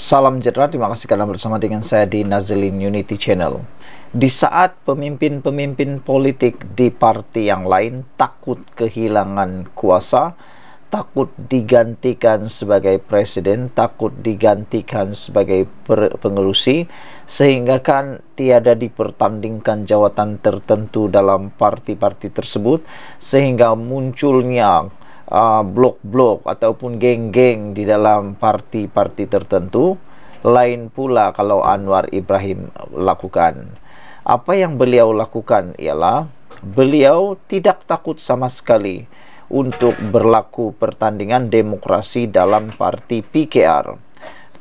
Salam sejahtera, terima kasih karena bersama dengan saya di Nazlin Unity Channel. Di saat pemimpin-pemimpin politik di parti yang lain takut kehilangan kuasa, takut digantikan sebagai presiden, takut digantikan sebagai pengurusi, sehingga kan tiada dipertandingkan jawatan tertentu dalam parti-parti tersebut, sehingga munculnya uh, blok-blok ataupun geng-geng di dalam parti-parti tertentu lain pula kalau Anwar Ibrahim lakukan apa yang beliau lakukan ialah beliau tidak takut sama sekali untuk berlaku pertandingan demokrasi dalam parti PKR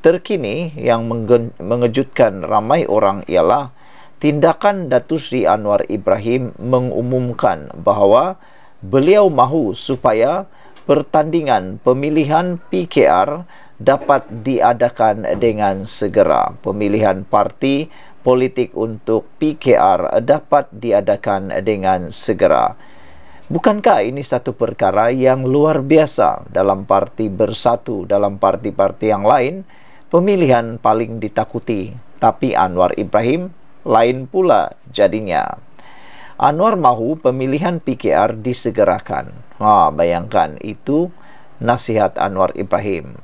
terkini yang menge- mengejutkan ramai orang ialah tindakan Datu Sri Anwar Ibrahim mengumumkan bahawa beliau mahu supaya pertandingan pemilihan PKR dapat diadakan dengan segera. Pemilihan parti politik untuk PKR dapat diadakan dengan segera. Bukankah ini satu perkara yang luar biasa dalam parti bersatu dalam parti-parti yang lain pemilihan paling ditakuti tapi Anwar Ibrahim lain pula jadinya. Anwar mahu pemilihan PKR disegerakan. Ha, bayangkan itu nasihat Anwar Ibrahim.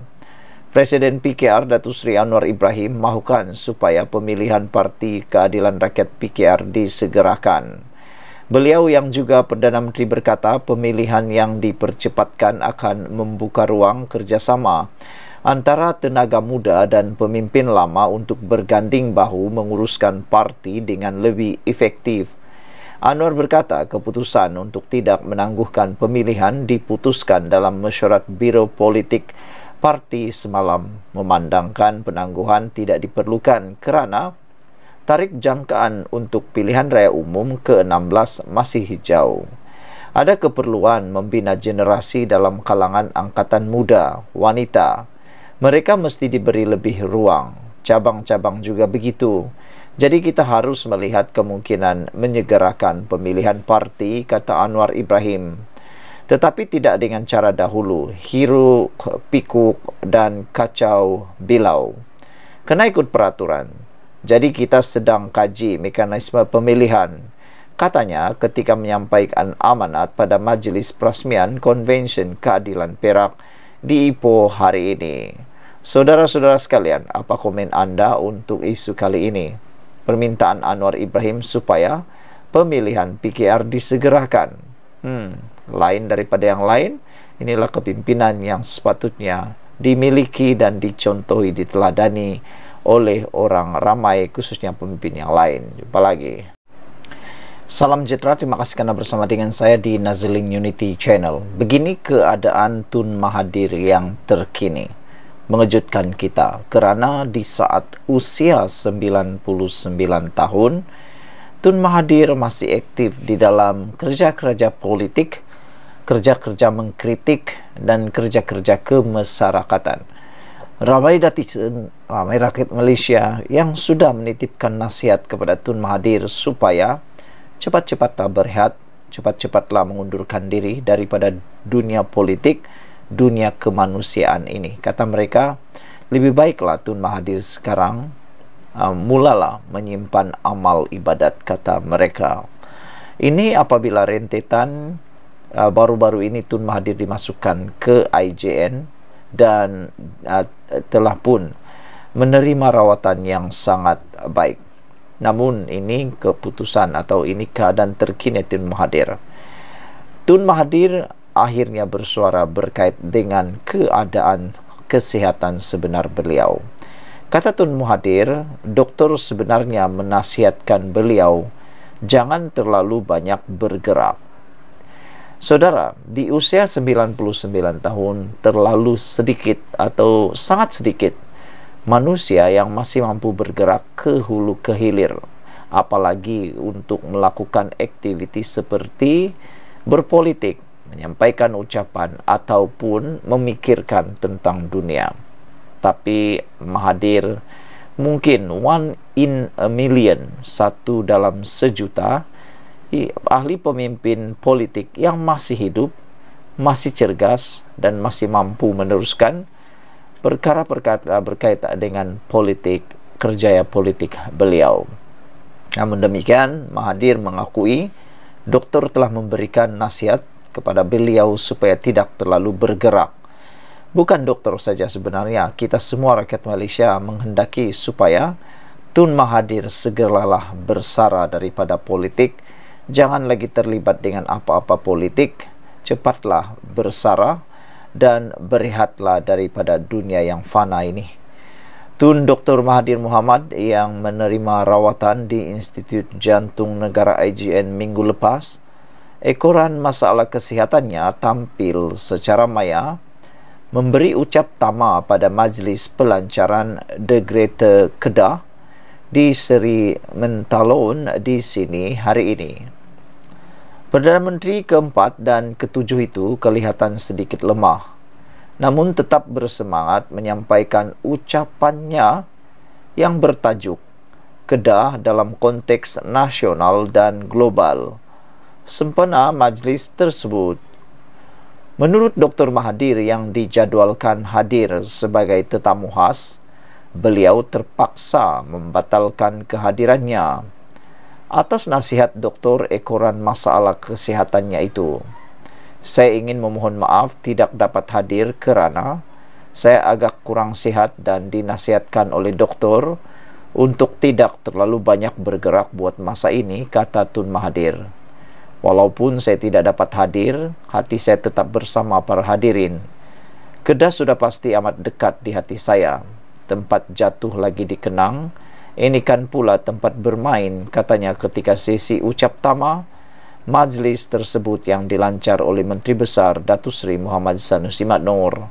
Presiden PKR Datuk Seri Anwar Ibrahim mahukan supaya pemilihan Parti Keadilan Rakyat PKR disegerakan. Beliau yang juga Perdana Menteri berkata pemilihan yang dipercepatkan akan membuka ruang kerjasama antara tenaga muda dan pemimpin lama untuk berganding bahu menguruskan parti dengan lebih efektif. Anwar berkata keputusan untuk tidak menangguhkan pemilihan diputuskan dalam mesyuarat Biro Politik Parti semalam memandangkan penangguhan tidak diperlukan kerana tarik jangkaan untuk pilihan raya umum ke-16 masih hijau. Ada keperluan membina generasi dalam kalangan angkatan muda, wanita. Mereka mesti diberi lebih ruang. Cabang-cabang juga begitu. Jadi kita harus melihat kemungkinan menyegerakan pemilihan parti, kata Anwar Ibrahim. Tetapi tidak dengan cara dahulu, hiru pikuk, dan kacau bilau. Kena ikut peraturan. Jadi kita sedang kaji mekanisme pemilihan. Katanya ketika menyampaikan amanat pada Majlis Perasmian Convention Keadilan Perak di Ipoh hari ini. Saudara-saudara sekalian, apa komen anda untuk isu kali ini? permintaan Anwar Ibrahim supaya pemilihan PKR disegerakan. Hmm, lain daripada yang lain, inilah kepimpinan yang sepatutnya dimiliki dan dicontohi, diteladani oleh orang ramai, khususnya pemimpin yang lain. Jumpa lagi. Salam sejahtera, terima kasih karena bersama dengan saya di Nazling Unity Channel. Begini keadaan Tun Mahadir yang terkini. mengejutkan kita kerana di saat usia 99 tahun Tun Mahathir masih aktif di dalam kerja-kerja politik, kerja-kerja mengkritik dan kerja-kerja kemasyarakatan. Ramai datisen, ramai rakyat Malaysia yang sudah menitipkan nasihat kepada Tun Mahathir supaya cepat-cepatlah berehat, cepat-cepatlah mengundurkan diri daripada dunia politik dunia kemanusiaan ini. Kata mereka, lebih baiklah Tun Mahathir sekarang uh, mulalah menyimpan amal ibadat, kata mereka. Ini apabila rentetan uh, baru-baru uh, ini Tun Mahathir dimasukkan ke IJN dan uh, telah pun menerima rawatan yang sangat baik. Namun ini keputusan atau ini keadaan terkini Tun Mahathir. Tun Mahathir akhirnya bersuara berkait dengan keadaan kesehatan sebenar beliau. Kata Tun Muhadir, dokter sebenarnya menasihatkan beliau jangan terlalu banyak bergerak. Saudara, di usia 99 tahun terlalu sedikit atau sangat sedikit manusia yang masih mampu bergerak ke hulu ke hilir, apalagi untuk melakukan aktivitas seperti berpolitik, menyampaikan ucapan ataupun memikirkan tentang dunia. Tapi Mahathir mungkin one in a million, satu dalam sejuta ahli pemimpin politik yang masih hidup, masih cergas dan masih mampu meneruskan perkara-perkara berkaitan dengan politik, kerjaya politik beliau. Namun demikian, Mahathir mengakui doktor telah memberikan nasihat kepada beliau supaya tidak terlalu bergerak. Bukan doktor saja sebenarnya, kita semua rakyat Malaysia menghendaki supaya Tun Mahathir segeralah bersara daripada politik. Jangan lagi terlibat dengan apa-apa politik. Cepatlah bersara dan berehatlah daripada dunia yang fana ini. Tun Dr. Mahathir Muhammad yang menerima rawatan di Institut Jantung Negara IGN minggu lepas, ekoran masalah kesihatannya tampil secara maya memberi ucap tama pada majlis pelancaran The Greater Kedah di Seri Mentalon di sini hari ini. Perdana Menteri keempat dan ketujuh itu kelihatan sedikit lemah namun tetap bersemangat menyampaikan ucapannya yang bertajuk Kedah dalam konteks nasional dan global sempena majlis tersebut. Menurut Dr. Mahathir yang dijadualkan hadir sebagai tetamu khas, beliau terpaksa membatalkan kehadirannya atas nasihat Doktor Ekoran masalah kesihatannya itu. Saya ingin memohon maaf tidak dapat hadir kerana saya agak kurang sihat dan dinasihatkan oleh doktor untuk tidak terlalu banyak bergerak buat masa ini, kata Tun Mahathir. Walaupun saya tidak dapat hadir, hati saya tetap bersama para hadirin. Kedah sudah pasti amat dekat di hati saya. Tempat jatuh lagi dikenang, ini kan pula tempat bermain, katanya ketika sesi ucap tama, majlis tersebut yang dilancar oleh Menteri Besar Datuk Seri Muhammad Sanusi Matnur.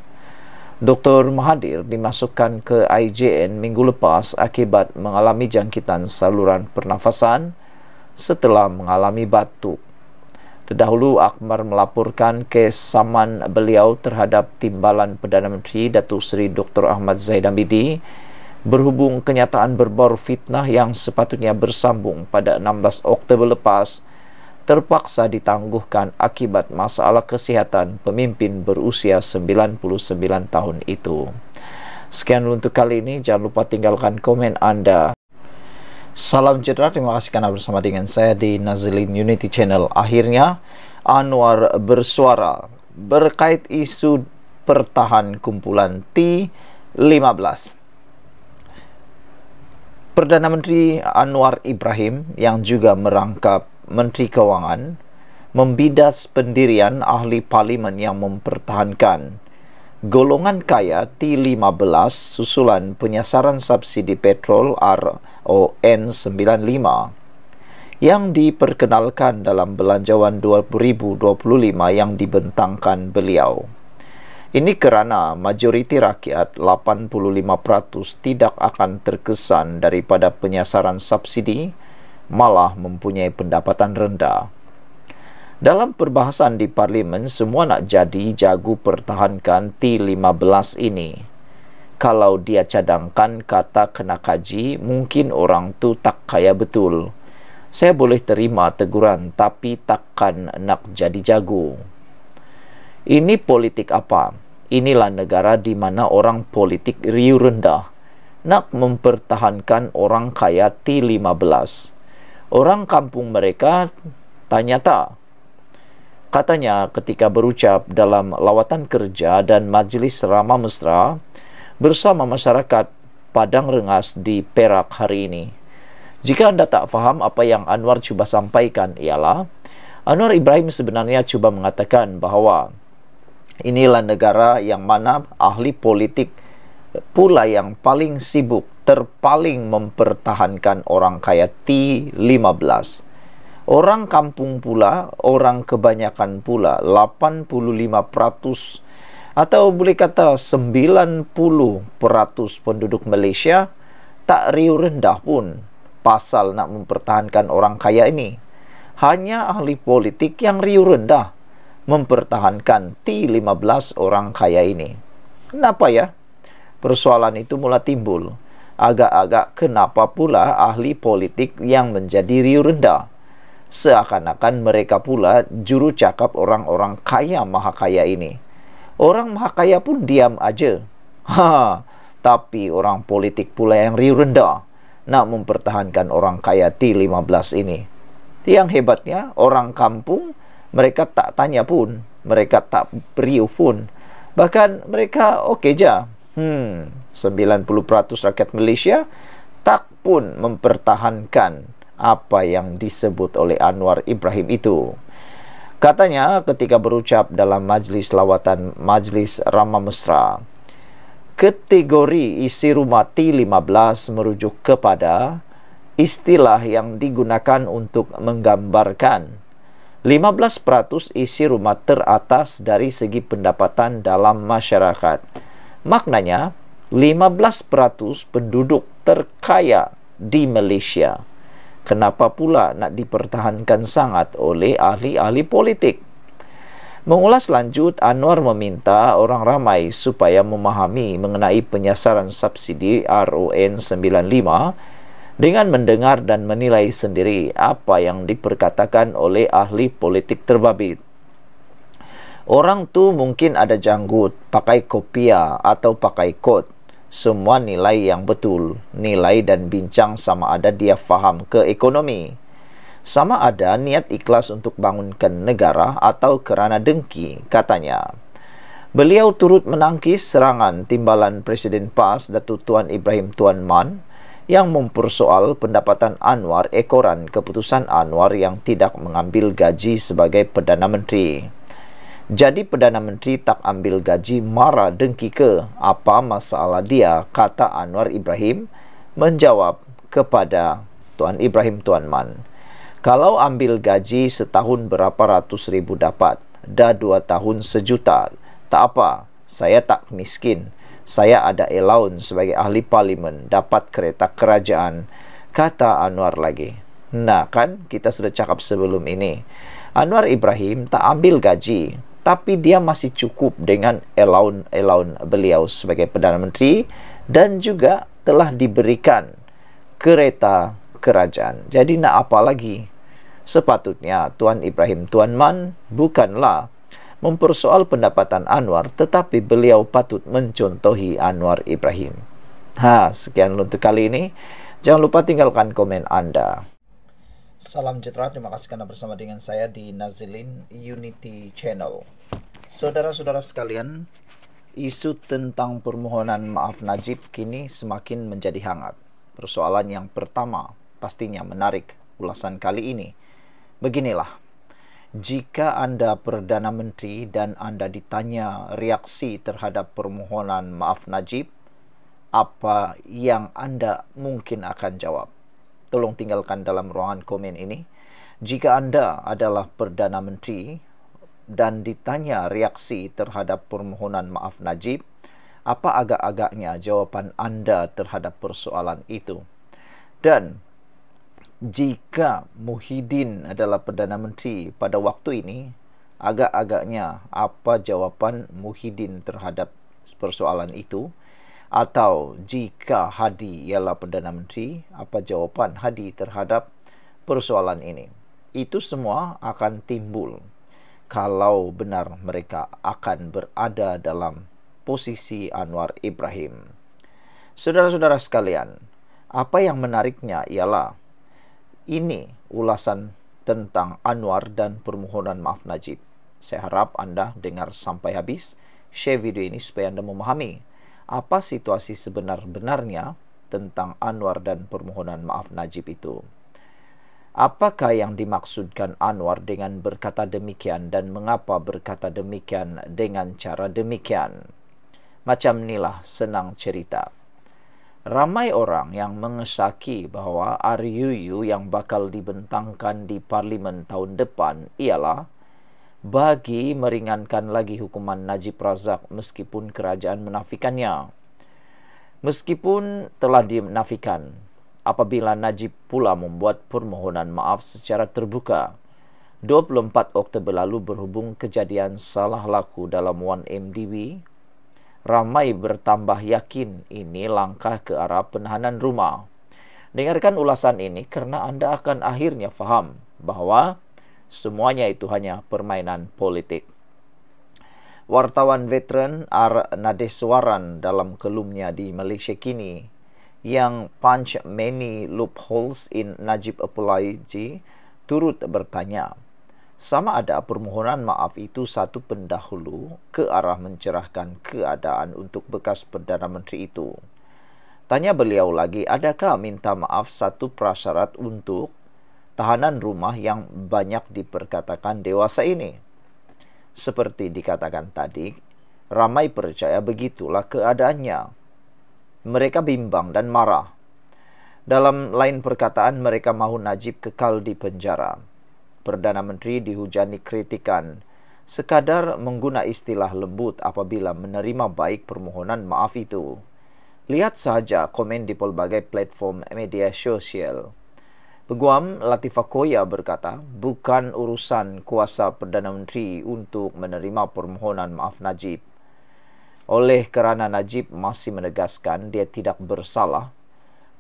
Dr. Mahathir dimasukkan ke IJN minggu lepas akibat mengalami jangkitan saluran pernafasan setelah mengalami batuk. Terdahulu Akmar melaporkan kes saman beliau terhadap timbalan Perdana Menteri Datuk Seri Dr. Ahmad Zaid Amidi berhubung kenyataan berbor fitnah yang sepatutnya bersambung pada 16 Oktober lepas terpaksa ditangguhkan akibat masalah kesihatan pemimpin berusia 99 tahun itu. Sekian untuk kali ini, jangan lupa tinggalkan komen anda. Salam sejahtera, terima kasih kerana bersama dengan saya di Nazlin Unity Channel. Akhirnya, Anwar bersuara berkait isu pertahan kumpulan T15. Perdana Menteri Anwar Ibrahim yang juga merangkap Menteri Keuangan membidas pendirian ahli parlimen yang mempertahankan golongan kaya T15 susulan penyasaran subsidi petrol RON95 yang diperkenalkan dalam belanjawan 2025 yang dibentangkan beliau. Ini kerana majoriti rakyat 85% tidak akan terkesan daripada penyasaran subsidi malah mempunyai pendapatan rendah. Dalam perbahasan di parlimen, semua nak jadi jago pertahankan T-15 ini. Kalau dia cadangkan kata kena kaji, mungkin orang tu tak kaya betul. Saya boleh terima teguran tapi takkan nak jadi jago. Ini politik apa? Inilah negara di mana orang politik riuh rendah. Nak mempertahankan orang kaya T-15. Orang kampung mereka tanya tak? katanya ketika berucap dalam lawatan kerja dan majlis ramah mesra bersama masyarakat Padang Rengas di Perak hari ini. Jika anda tak faham apa yang Anwar cuba sampaikan ialah Anwar Ibrahim sebenarnya cuba mengatakan bahawa inilah negara yang mana ahli politik pula yang paling sibuk terpaling mempertahankan orang kaya T15. Orang kampung pula, orang kebanyakan pula, 85% atau boleh kata 90% penduduk Malaysia tak riuh rendah pun pasal nak mempertahankan orang kaya ini. Hanya ahli politik yang riuh rendah mempertahankan T15 orang kaya ini. Kenapa ya? Persoalan itu mula timbul. Agak-agak kenapa pula ahli politik yang menjadi riuh rendah? seakan-akan mereka pula juru cakap orang-orang kaya maha kaya ini. Orang maha kaya pun diam aja. Ha, tapi orang politik pula yang riuh rendah nak mempertahankan orang kaya T15 ini. Yang hebatnya orang kampung mereka tak tanya pun, mereka tak riuh pun. Bahkan mereka okey ja. Hmm, 90% rakyat Malaysia tak pun mempertahankan apa yang disebut oleh Anwar Ibrahim itu. Katanya ketika berucap dalam majlis lawatan majlis Rama Mesra, kategori isi rumah T15 merujuk kepada istilah yang digunakan untuk menggambarkan 15% isi rumah teratas dari segi pendapatan dalam masyarakat. Maknanya, 15% penduduk terkaya di Malaysia kenapa pula nak dipertahankan sangat oleh ahli-ahli politik. Mengulas lanjut, Anwar meminta orang ramai supaya memahami mengenai penyasaran subsidi RON95 dengan mendengar dan menilai sendiri apa yang diperkatakan oleh ahli politik terbabit. Orang tu mungkin ada janggut, pakai kopiah atau pakai kot semua nilai yang betul. Nilai dan bincang sama ada dia faham ke ekonomi. Sama ada niat ikhlas untuk bangunkan negara atau kerana dengki, katanya. Beliau turut menangkis serangan timbalan Presiden PAS Datuk Tuan Ibrahim Tuan Man yang mempersoal pendapatan Anwar ekoran keputusan Anwar yang tidak mengambil gaji sebagai Perdana Menteri. Jadi Perdana Menteri tak ambil gaji marah dengki ke? Apa masalah dia? Kata Anwar Ibrahim menjawab kepada Tuan Ibrahim Tuan Man. Kalau ambil gaji setahun berapa ratus ribu dapat? Dah dua tahun sejuta. Tak apa, saya tak miskin. Saya ada allowance sebagai ahli parlimen dapat kereta kerajaan. Kata Anwar lagi. Nah kan kita sudah cakap sebelum ini. Anwar Ibrahim tak ambil gaji, tapi dia masih cukup dengan elaun elaun beliau sebagai perdana menteri dan juga telah diberikan kereta kerajaan. Jadi nak apa lagi? Sepatutnya Tuan Ibrahim Tuan Man bukanlah mempersoal pendapatan Anwar tetapi beliau patut mencontohi Anwar Ibrahim. Ha, sekian untuk kali ini. Jangan lupa tinggalkan komen Anda. Salam sejahtera, terima kasih kerana bersama dengan saya di Nazilin Unity Channel. Saudara-saudara sekalian, isu tentang permohonan maaf Najib kini semakin menjadi hangat. Persoalan yang pertama pastinya menarik ulasan kali ini. Beginilah, jika Anda Perdana Menteri dan Anda ditanya reaksi terhadap permohonan maaf Najib, apa yang Anda mungkin akan jawab? tolong tinggalkan dalam ruangan komen ini. Jika anda adalah Perdana Menteri dan ditanya reaksi terhadap permohonan maaf Najib, apa agak-agaknya jawapan anda terhadap persoalan itu? Dan jika Muhyiddin adalah Perdana Menteri pada waktu ini, agak-agaknya apa jawapan Muhyiddin terhadap persoalan itu? atau jika Hadi ialah Perdana Menteri, apa jawapan Hadi terhadap persoalan ini? Itu semua akan timbul kalau benar mereka akan berada dalam posisi Anwar Ibrahim. Saudara-saudara sekalian, apa yang menariknya ialah ini ulasan tentang Anwar dan permohonan maaf Najib. Saya harap anda dengar sampai habis share video ini supaya anda memahami apa situasi sebenar-benarnya tentang Anwar dan permohonan maaf Najib itu. Apakah yang dimaksudkan Anwar dengan berkata demikian dan mengapa berkata demikian dengan cara demikian? Macam inilah senang cerita. Ramai orang yang mengesaki bahawa RUU yang bakal dibentangkan di parlimen tahun depan ialah bagi meringankan lagi hukuman Najib Razak meskipun kerajaan menafikannya. Meskipun telah dinafikan, apabila Najib pula membuat permohonan maaf secara terbuka. 24 Oktober lalu berhubung kejadian salah laku dalam 1MDB, ramai bertambah yakin ini langkah ke arah penahanan rumah. Dengarkan ulasan ini kerana anda akan akhirnya faham bahawa semuanya itu hanya permainan politik. Wartawan veteran Ar Nadeswaran dalam kelumnya di Malaysia kini yang punch many loopholes in Najib Apulaiji turut bertanya sama ada permohonan maaf itu satu pendahulu ke arah mencerahkan keadaan untuk bekas Perdana Menteri itu. Tanya beliau lagi, adakah minta maaf satu prasyarat untuk tahanan rumah yang banyak diperkatakan dewasa ini. Seperti dikatakan tadi, ramai percaya begitulah keadaannya. Mereka bimbang dan marah. Dalam lain perkataan, mereka mahu Najib kekal di penjara. Perdana Menteri dihujani kritikan sekadar menggunakan istilah lembut apabila menerima baik permohonan maaf itu. Lihat sahaja komen di pelbagai platform media sosial. Peguam Latifah Koya berkata, bukan urusan kuasa Perdana Menteri untuk menerima permohonan maaf Najib. Oleh kerana Najib masih menegaskan dia tidak bersalah,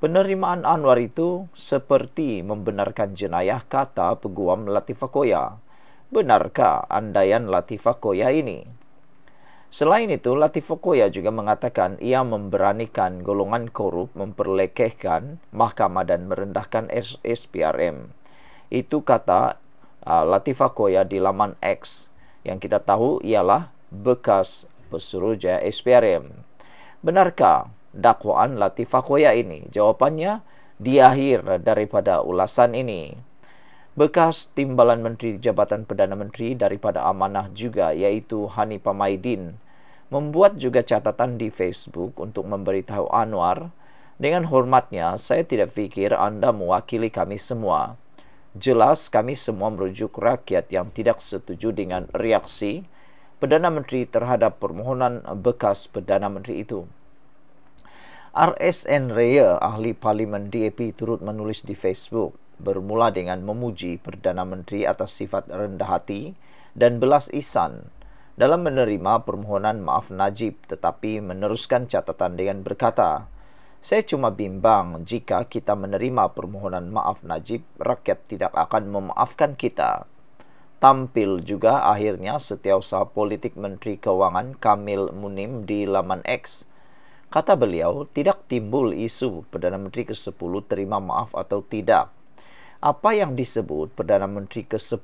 penerimaan Anwar itu seperti membenarkan jenayah kata Peguam Latifah Koya. Benarkah andaian Latifah Koya ini? Selain itu, Latifokoya juga mengatakan ia memberanikan golongan korup memperlekehkan mahkamah dan merendahkan SSPRM. Itu kata uh, Latifokoya di laman X yang kita tahu ialah bekas pesuruja SPRM. Benarkah dakwaan Latifokoya ini? Jawapannya di akhir daripada ulasan ini. Bekas timbalan menteri jabatan Perdana Menteri daripada amanah juga yaitu Hani Pamaidin membuat juga catatan di Facebook untuk memberitahu Anwar, dengan hormatnya, saya tidak fikir Anda mewakili kami semua. Jelas kami semua merujuk rakyat yang tidak setuju dengan reaksi Perdana Menteri terhadap permohonan bekas Perdana Menteri itu. RSN Rea, ahli parlimen DAP turut menulis di Facebook bermula dengan memuji Perdana Menteri atas sifat rendah hati dan belas isan dalam menerima permohonan maaf Najib tetapi meneruskan catatan dengan berkata, saya cuma bimbang jika kita menerima permohonan maaf Najib, rakyat tidak akan memaafkan kita. Tampil juga akhirnya setiausaha politik Menteri Keuangan Kamil Munim di laman X. Kata beliau, tidak timbul isu Perdana Menteri ke-10 terima maaf atau tidak. Apa yang disebut Perdana Menteri ke-10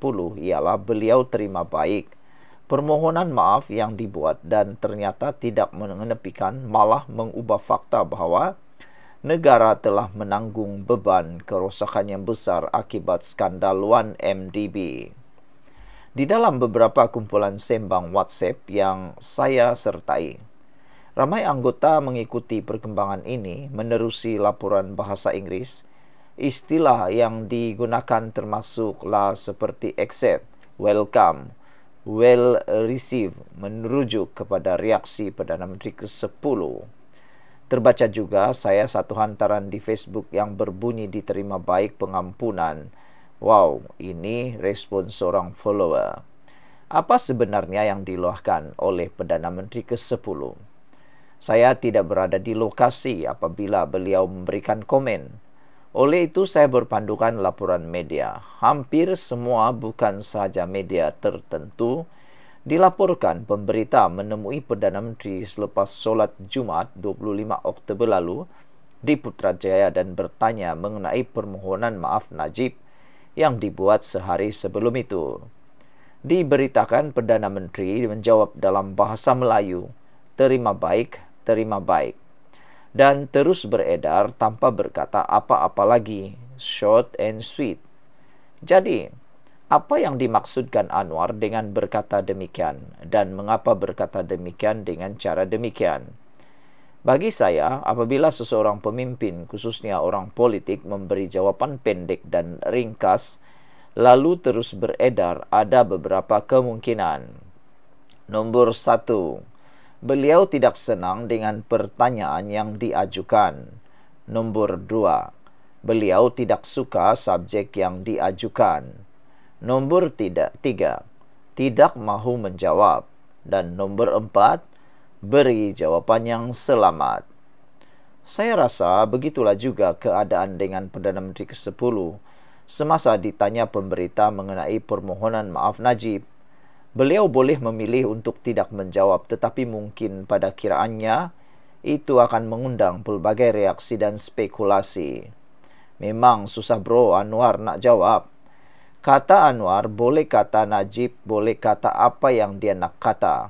ialah beliau terima baik permohonan maaf yang dibuat dan ternyata tidak menepikan malah mengubah fakta bahawa negara telah menanggung beban kerosakan yang besar akibat skandal 1MDB. Di dalam beberapa kumpulan sembang WhatsApp yang saya sertai, ramai anggota mengikuti perkembangan ini menerusi laporan bahasa Inggeris. istilah yang digunakan termasuklah seperti accept, welcome, well received menurujuk kepada reaksi Perdana Menteri ke-10. Terbaca juga saya satu hantaran di Facebook yang berbunyi diterima baik pengampunan. Wow, ini respon seorang follower. Apa sebenarnya yang diluahkan oleh Perdana Menteri ke-10? Saya tidak berada di lokasi apabila beliau memberikan komen. Oleh itu, saya berpandukan laporan media. Hampir semua bukan sahaja media tertentu. Dilaporkan pemberita menemui Perdana Menteri selepas solat Jumat 25 Oktober lalu di Putrajaya dan bertanya mengenai permohonan maaf Najib yang dibuat sehari sebelum itu. Diberitakan Perdana Menteri menjawab dalam bahasa Melayu, terima baik, terima baik dan terus beredar tanpa berkata apa-apa lagi. Short and sweet. Jadi, apa yang dimaksudkan Anwar dengan berkata demikian dan mengapa berkata demikian dengan cara demikian? Bagi saya, apabila seseorang pemimpin, khususnya orang politik, memberi jawaban pendek dan ringkas, lalu terus beredar, ada beberapa kemungkinan. Nomor satu, beliau tidak senang dengan pertanyaan yang diajukan. Nombor dua, beliau tidak suka subjek yang diajukan. Nombor tidak, tiga, tidak mahu menjawab. Dan nombor empat, beri jawapan yang selamat. Saya rasa begitulah juga keadaan dengan Perdana Menteri ke-10 semasa ditanya pemberita mengenai permohonan maaf Najib beliau boleh memilih untuk tidak menjawab tetapi mungkin pada kiraannya itu akan mengundang pelbagai reaksi dan spekulasi. Memang susah bro Anwar nak jawab. Kata Anwar boleh kata Najib boleh kata apa yang dia nak kata.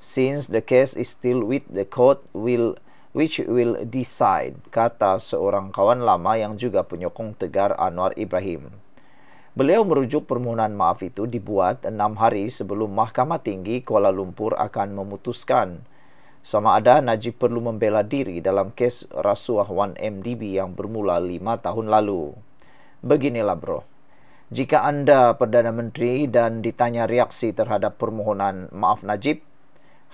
Since the case is still with the court will which will decide kata seorang kawan lama yang juga penyokong tegar Anwar Ibrahim. Beliau merujuk permohonan maaf itu dibuat enam hari sebelum Mahkamah Tinggi Kuala Lumpur akan memutuskan. Sama ada Najib perlu membela diri dalam kes rasuah 1MDB yang bermula lima tahun lalu. Beginilah bro, jika anda Perdana Menteri dan ditanya reaksi terhadap permohonan maaf Najib,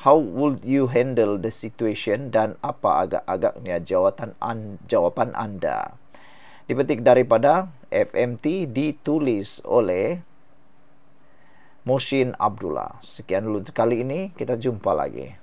how would you handle the situation dan apa agak-agaknya jawapan an jawaban anda? Dipetik daripada FMT ditulis oleh Musin Abdullah. Sekian dulu kali ini. Kita jumpa lagi.